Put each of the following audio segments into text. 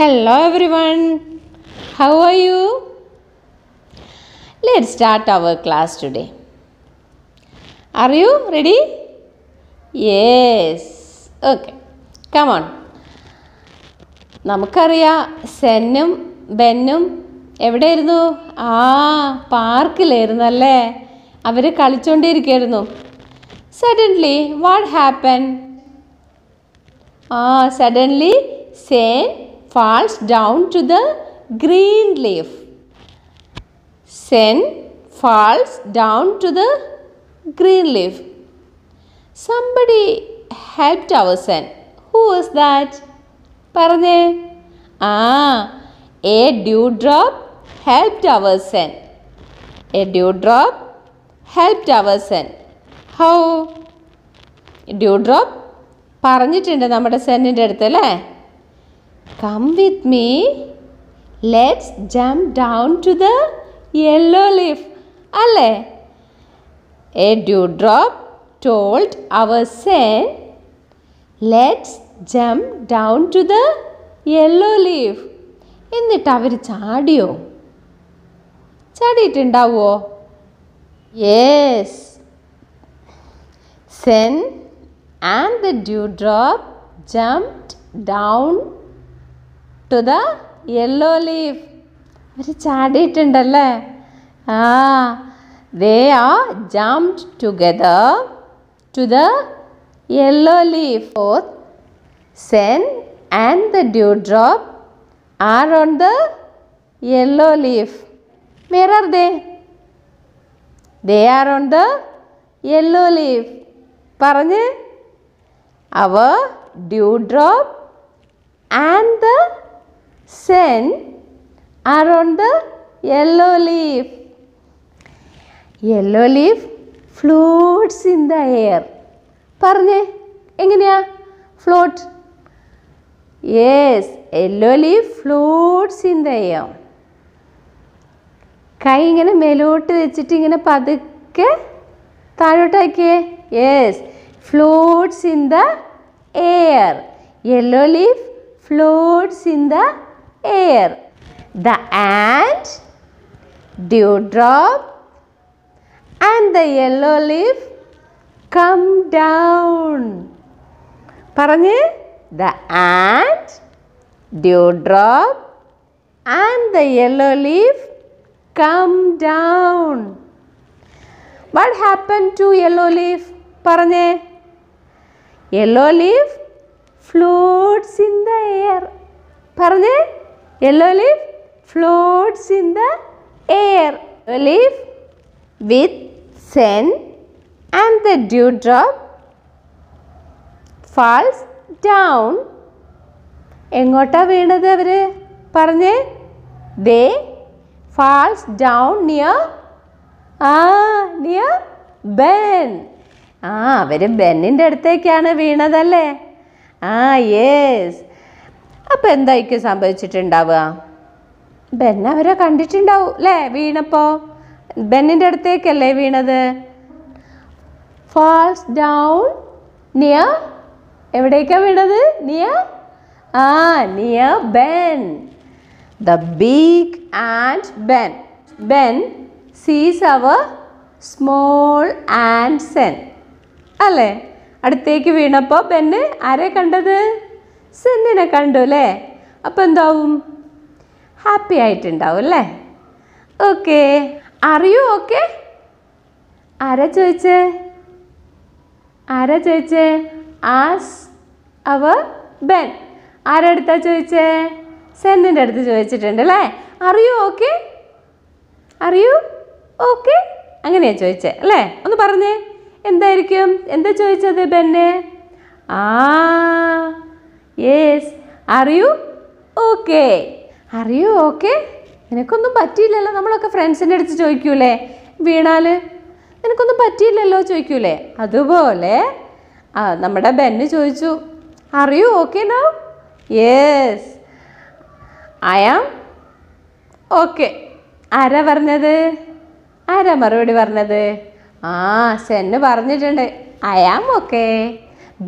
Hello everyone. How are you? Let's start our class today. Are you ready? Yes. Okay. Come on. നമുക്കറിയാം സെന്നും ബെന്നും എവിടെയായിരുന്നു ആ പാർക്കിലായിരുന്നു അല്ലേ അവർ കളിച്ചുകൊണ്ടിരിക്കുകയായിരുന്നു സഡൻലി വാട്ട് ഹാപ്പൻ ആ suddenly Sen falls down to the green leaf. Sen falls down to the green leaf. Somebody helped our son. Who was that? parne Ah, a dew drop helped our son. A dewdrop helped our son. How? Dewdrop പറഞ്ഞിട്ടുണ്ട് നമ്മുടെ സെന്നിൻ്റെ അടുത്ത് അല്ലേ Come with me. Let's jump down to the yellow leaf. Alle. A dewdrop told our saint, Let's jump down to the yellow leaf. In the ചാടിയോ ചാടിയിട്ടുണ്ടാവോ yes Yes. Sen and the dewdrop jumped down. To the yellow leaf ഇവർ ചാടിയിട്ടുണ്ടല്ലേ ആ they are jump together to the yellow leaf fourth Sen and the dewdrop are on the yellow leaf where are they they are on the yellow leaf പറഞ്ഞ് അവ dewdrop and the scent around the yellow leaf. Yellow leaf floats in the air. പറഞ്ഞേ എങ്ങനെയാ float yes yellow leaf floats in the air കൈ ഇങ്ങനെ മേലോട്ട് വെച്ചിട്ട് ഇങ്ങനെ പതുക്കെ താഴോട്ടാക്കിയേ yes floats in the air yellow leaf floats in the The ant, dewdrop and the yellow leaf come down. Parangye? The ant, dewdrop and the yellow leaf come down. What happened to yellow leaf? Parangye? Yellow leaf floats in the air. Parangye? Yellow leaf floats in the air. Yellow leaf with sand and the dewdrop falls down. എങ്ങോട്ടാ വീണത് അവർ പറഞ്ഞേ they falls down near ആ near Ben ആ അവർ ബെന്നിൻ്റെ അടുത്തേക്കാണ് വീണതല്ലേ ആ yes അപ്പോൾ എന്തായിരിക്കും സംഭവിച്ചിട്ടുണ്ടാവുക ബെൻ അവരെ കണ്ടിട്ടുണ്ടാവും അല്ലേ വീണപ്പോൾ ബെന്നിൻ്റെ അടുത്തേക്കല്ലേ വീണത് ഫാൾസ് ഡൗൺ നിയർ എവിടേക്കാണ് വീണത് നിയർ ആ near Ben the big and Ben Ben sees അവർ സ്മോൾ ആൻഡ് സെൻ അല്ലേ അടുത്തേക്ക് വീണപ്പോൾ ബെന്ന് ആരെ കണ്ടത് സെന്നിനെ കണ്ടു അല്ലേ അപ്പോൾ എന്താവും ഹാപ്പി ആയിട്ടുണ്ടാവും അല്ലേ ഓക്കെ അറിയൂ ഓക്കെ ആരാ ചോദിച്ചേ ആരാ ചോദിച്ചേ ആസ് അവർ ബെൻ ആരടുത്താ ചോദിച്ചേ സെന്നിൻ്റെ അടുത്ത് ചോദിച്ചിട്ടുണ്ട് അല്ലേ അറിയൂ ഓക്കെ അറിയൂ ഓക്കെ അങ്ങനെയാണ് ചോദിച്ചേ അല്ലേ ഒന്ന് പറഞ്ഞേ എന്തായിരിക്കും എന്താ ചോദിച്ചത് ബെന്നെ ആ yes are you okay are you okay നിനക്കൊന്നും പറ്റിയില്ലല്ലോ നമ്മളൊക്കെ ഫ്രണ്ട്സിൻ്റെ അടുത്ത് ചോദിക്കൂലേ വീണാൽ നിനക്കൊന്നും പറ്റിയില്ലല്ലോ ചോദിക്കൂലേ അതുപോലെ ആ നമ്മുടെ ബെന്ന് ചോദിച്ചു are you okay no yes I am okay ആരാ പറഞ്ഞത് ആരാ മറുപടി പറഞ്ഞത് ആ സെന്ന് പറഞ്ഞിട്ടുണ്ട് ഐ ആം ഓക്കേ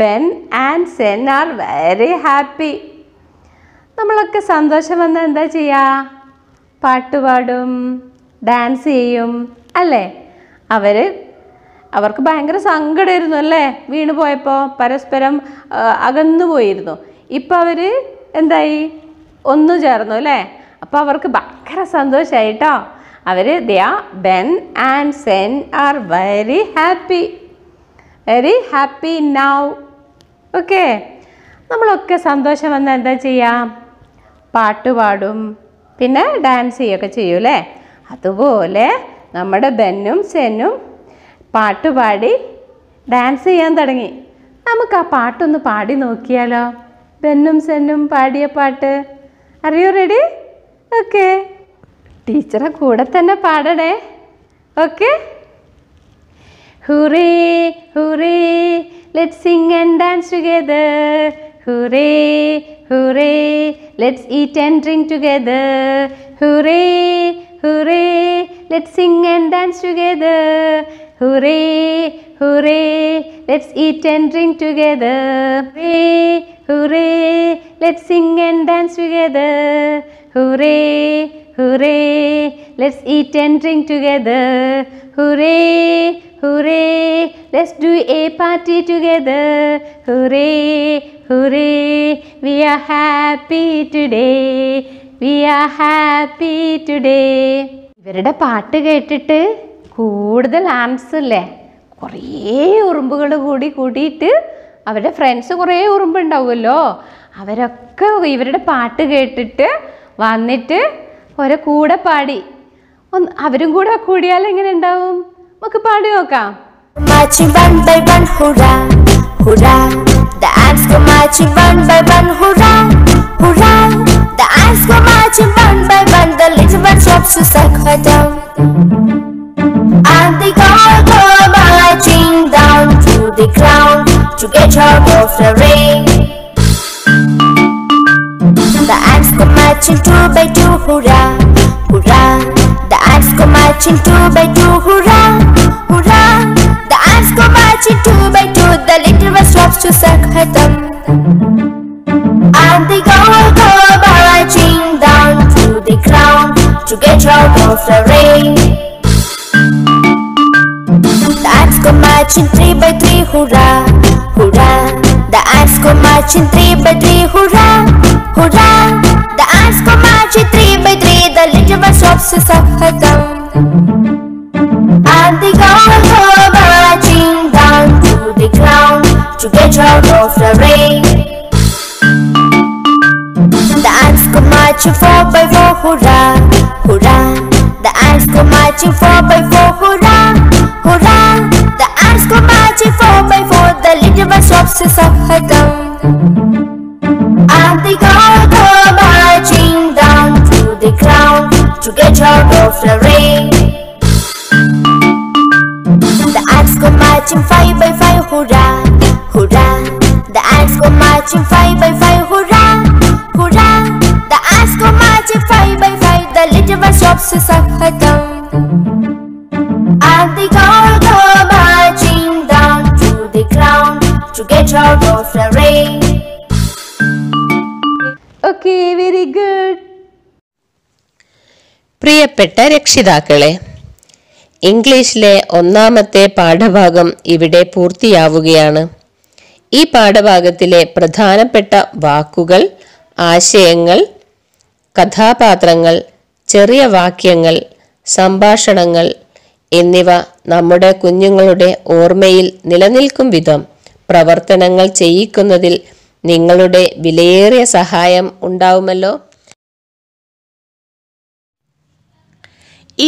Ben and Sen are very happy നമ്മളൊക്കെ സന്തോഷം വന്നാൽ എന്താ ചെയ്യുക പാട്ടുപാടും ഡാൻസ് ചെയ്യും അല്ലേ അവർ അവർക്ക് ഭയങ്കര സങ്കടമായിരുന്നു അല്ലേ വീണ് പോയപ്പോൾ പരസ്പരം അകന്നു പോയിരുന്നു ഇപ്പം അവർ എന്തായി ഒന്നു ചേർന്നു അല്ലേ അപ്പോൾ അവർക്ക് ഭയങ്കര സന്തോഷമായിട്ടോ അവർ the Ben and Sen are very happy very happy now okay നമ്മളൊക്കെ സന്തോഷം വന്നാൽ എന്താ ചെയ്യാം പാട്ട് പാടും പിന്നെ ഡാൻസ് ചെയ്യുകയൊക്കെ ചെയ്യും അല്ലേ അതുപോലെ നമ്മുടെ ബെന്നും സെന്നും പാട്ട് പാടി ഡാൻസ് ചെയ്യാൻ തുടങ്ങി നമുക്ക് ആ പാട്ടൊന്ന് പാടി നോക്കിയാലോ ബെന്നും സെന്നും പാടിയ പാട്ട് അറിയോ റെഡി ഓക്കെ ടീച്ചറെ കൂടെ തന്നെ പാടണേ okay Hooray, hooray, let's sing and dance together. Hooray, hooray, let's eat and drink together. Hooray, hooray, let's sing and dance together. Hooray, hooray, let's eat and drink together. Hooray, hooray, let's sing and dance together. Hooray, hooray, Let's eat and drink together. Hooray, hooray. Let's do a party together. Hooray, hooray. We are happy today. We are happy today. ഇവരുടെ പാട്ട് കേട്ടിട്ട് കൂടുതൽ arms അല്ലേ കുറേ ഉറുമ്പുകൾ കൂടി കൂടിയിട്ട് അവരുടെ ഫ്രണ്ട്സ് കുറേ ഉറുമ്പുണ്ടാവുമല്ലോ അവരൊക്കെ ഇവരുടെ പാട്ട് കേട്ടിട്ട് വന്നിട്ട് ഒരേ കൂടെ പാടി ഒന്ന് അവരും കൂടെ കൂടിയാൽ എങ്ങനെ ഉണ്ടാവും നമുക്ക് പാടി നോക്കാം marching one by one, hurrah, hurrah. The ants go marching one by one, hurrah, hurrah. The ants go marching one by one, the little bird drops to suck her down. And they all go marching down to the ground to get out of the rain. The ants go marching two by two, hurrah, hurrah. marching two by two, hurrah, hurrah. The ants go marching two by two, the little one stops to suck her thumb. And they go, go marching down to the ground to get out of the rain. The ants go marching three by three, hurrah, hurrah. The ants go marching three by three, hurrah, hurrah. The ants go marching three by three, the little one stops to suck her thumb. And they girl go marching down to the ground to get out of the rain. The ants go marching four by four, hurrah, hurrah. The ants go marching four by four, hurrah, hurrah. The ants go marching four by four, the little bus stops is up her down. And they girl go marching down to the ground to get out of the rain. matching five by fight The little bus shops I a town. And they all go marching down to the ground to get out of the rain. Okay, very good. പ്രിയപ്പെട്ട രക്ഷിതാക്കളെ ഇംഗ്ലീഷിലെ ഒന്നാമത്തെ പാഠഭാഗം ഇവിടെ പൂർത്തിയാവുകയാണ് ഈ പാഠഭാഗത്തിലെ പ്രധാനപ്പെട്ട വാക്കുകൾ ആശയങ്ങൾ കഥാപാത്രങ്ങൾ ചെറിയ വാക്യങ്ങൾ സംഭാഷണങ്ങൾ എന്നിവ നമ്മുടെ കുഞ്ഞുങ്ങളുടെ ഓർമ്മയിൽ നിലനിൽക്കും വിധം പ്രവർത്തനങ്ങൾ ചെയ്യിക്കുന്നതിൽ നിങ്ങളുടെ വിലയേറിയ സഹായം ഉണ്ടാവുമല്ലോ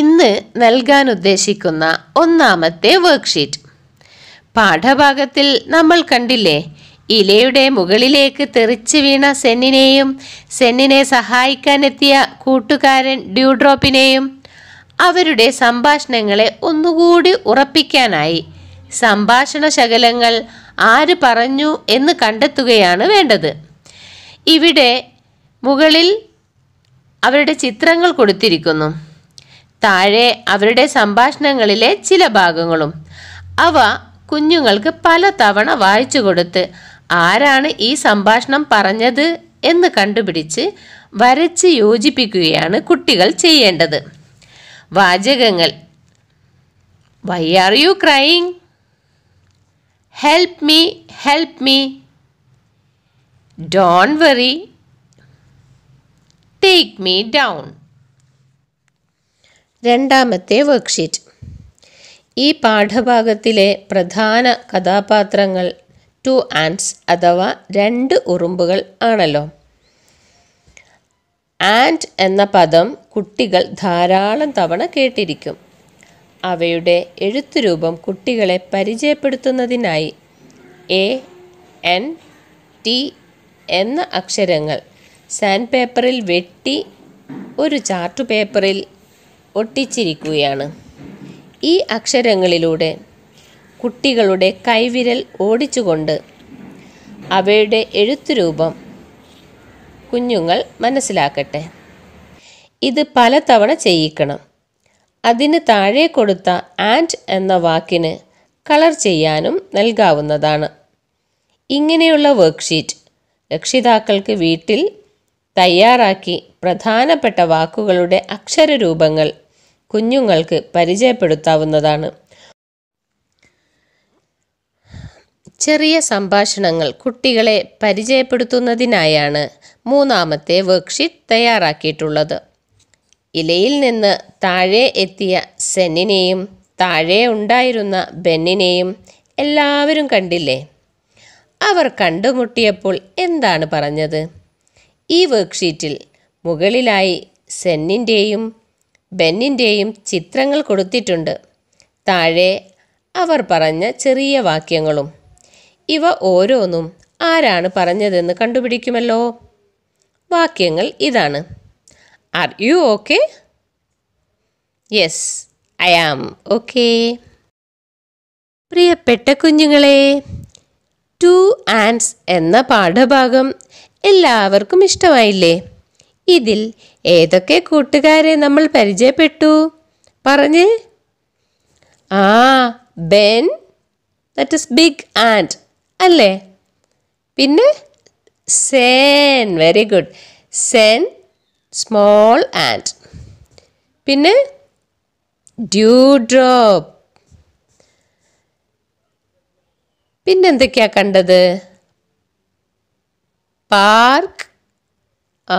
ഇന്ന് നൽകാൻ ഉദ്ദേശിക്കുന്ന ഒന്നാമത്തെ വർക്ക്ഷീറ്റ് പാഠഭാഗത്തിൽ നമ്മൾ കണ്ടില്ലേ ഇലയുടെ മുകളിലേക്ക് തെറിച്ചു വീണ സെന്നിനെയും സെന്നിനെ സഹായിക്കാനെത്തിയ കൂട്ടുകാരൻ ഡ്യൂഡ്രോപ്പിനെയും അവരുടെ സംഭാഷണങ്ങളെ ഒന്നുകൂടി ഉറപ്പിക്കാനായി സംഭാഷണ ശകലങ്ങൾ ആര് പറഞ്ഞു എന്ന് കണ്ടെത്തുകയാണ് വേണ്ടത് ഇവിടെ മുകളിൽ അവരുടെ ചിത്രങ്ങൾ കൊടുത്തിരിക്കുന്നു താഴെ അവരുടെ സംഭാഷണങ്ങളിലെ ചില ഭാഗങ്ങളും അവ കുഞ്ഞുങ്ങൾക്ക് പല തവണ വായിച്ചു കൊടുത്ത് ആരാണ് ഈ സംഭാഷണം പറഞ്ഞത് എന്ന് കണ്ടുപിടിച്ച് വരച്ച് യോജിപ്പിക്കുകയാണ് കുട്ടികൾ ചെയ്യേണ്ടത് വാചകങ്ങൾ why are you crying help me help me don't worry take me down രണ്ടാമത്തെ വർക്ക്ഷീറ്റ് ഈ പാഠഭാഗത്തിലെ പ്രധാന കഥാപാത്രങ്ങൾ ടു ആൻഡ്സ് അഥവാ രണ്ട് ഉറുമ്പുകൾ ആണല്ലോ ആൻഡ് എന്ന പദം കുട്ടികൾ ധാരാളം തവണ കേട്ടിരിക്കും അവയുടെ എഴുത്തുരൂപം കുട്ടികളെ പരിചയപ്പെടുത്തുന്നതിനായി എ എൻ ടി എന്ന അക്ഷരങ്ങൾ സാൻഡ് പേപ്പറിൽ വെട്ടി ഒരു ചാർട്ട് പേപ്പറിൽ ഒട്ടിച്ചിരിക്കുകയാണ് ഈ അക്ഷരങ്ങളിലൂടെ കുട്ടികളുടെ കൈവിരൽ ഓടിച്ചുകൊണ്ട് അവയുടെ എഴുത്തുരൂപം കുഞ്ഞുങ്ങൾ മനസ്സിലാക്കട്ടെ ഇത് പലതവണ ചെയ്യിക്കണം അതിന് താഴെ കൊടുത്ത ആൻഡ് എന്ന വാക്കിന് കളർ ചെയ്യാനും നൽകാവുന്നതാണ് ഇങ്ങനെയുള്ള വർക്ക്ഷീറ്റ് രക്ഷിതാക്കൾക്ക് വീട്ടിൽ തയ്യാറാക്കി പ്രധാനപ്പെട്ട വാക്കുകളുടെ അക്ഷരരൂപങ്ങൾ കുഞ്ഞുങ്ങൾക്ക് പരിചയപ്പെടുത്താവുന്നതാണ് ചെറിയ സംഭാഷണങ്ങൾ കുട്ടികളെ പരിചയപ്പെടുത്തുന്നതിനായാണ് മൂന്നാമത്തെ വർക്ക്ഷീറ്റ് തയ്യാറാക്കിയിട്ടുള്ളത് ഇലയിൽ നിന്ന് താഴെ എത്തിയ സെന്നിനെയും താഴെ ഉണ്ടായിരുന്ന ബെന്നിനെയും എല്ലാവരും കണ്ടില്ലേ അവർ കണ്ടുമുട്ടിയപ്പോൾ എന്താണ് പറഞ്ഞത് ഈ വർക്ക്ഷീറ്റിൽ മുകളിലായി സെന്നിൻ്റെയും ബെന്നിൻ്റെയും ചിത്രങ്ങൾ കൊടുത്തിട്ടുണ്ട് താഴെ അവർ പറഞ്ഞ ചെറിയ വാക്യങ്ങളും ഇവ ഓരോന്നും ആരാണ് പറഞ്ഞതെന്ന് കണ്ടുപിടിക്കുമല്ലോ വാക്യങ്ങൾ ഇതാണ് are you okay yes I am okay പ്രിയപ്പെട്ട കുഞ്ഞുങ്ങളെ ടു ആൻഡ്സ് എന്ന പാഠഭാഗം എല്ലാവർക്കും ഇഷ്ടമായില്ലേ ഇതിൽ ഏതൊക്കെ കൂട്ടുകാരെ നമ്മൾ പരിചയപ്പെട്ടു പറഞ്ഞ് ആ Ben that is big and അല്ലേ പിന്നെ Zen very good Zen small and പിന്നെ ഡ്യൂ ഡ്രോപ്പ് പിന്നെന്തൊക്കെയാ കണ്ടത് പാർക്ക്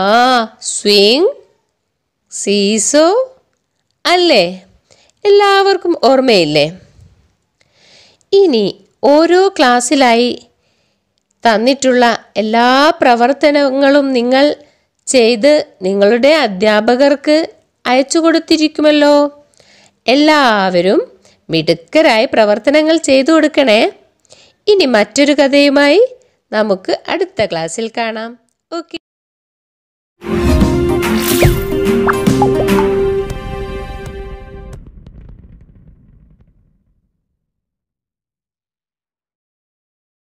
ആ സ്വിങ് സീസോ അല്ലേ എല്ലാവർക്കും ഓർമ്മയില്ലേ ഇനി ഓരോ ക്ലാസ്സിലായി തന്നിട്ടുള്ള എല്ലാ പ്രവർത്തനങ്ങളും നിങ്ങൾ ചെയ്ത് നിങ്ങളുടെ അധ്യാപകർക്ക് അയച്ചു കൊടുത്തിരിക്കുമല്ലോ എല്ലാവരും മിടുക്കരായി പ്രവർത്തനങ്ങൾ ചെയ്തു കൊടുക്കണേ ഇനി മറ്റൊരു കഥയുമായി നമുക്ക് അടുത്ത ക്ലാസ്സിൽ കാണാം ഓക്കെ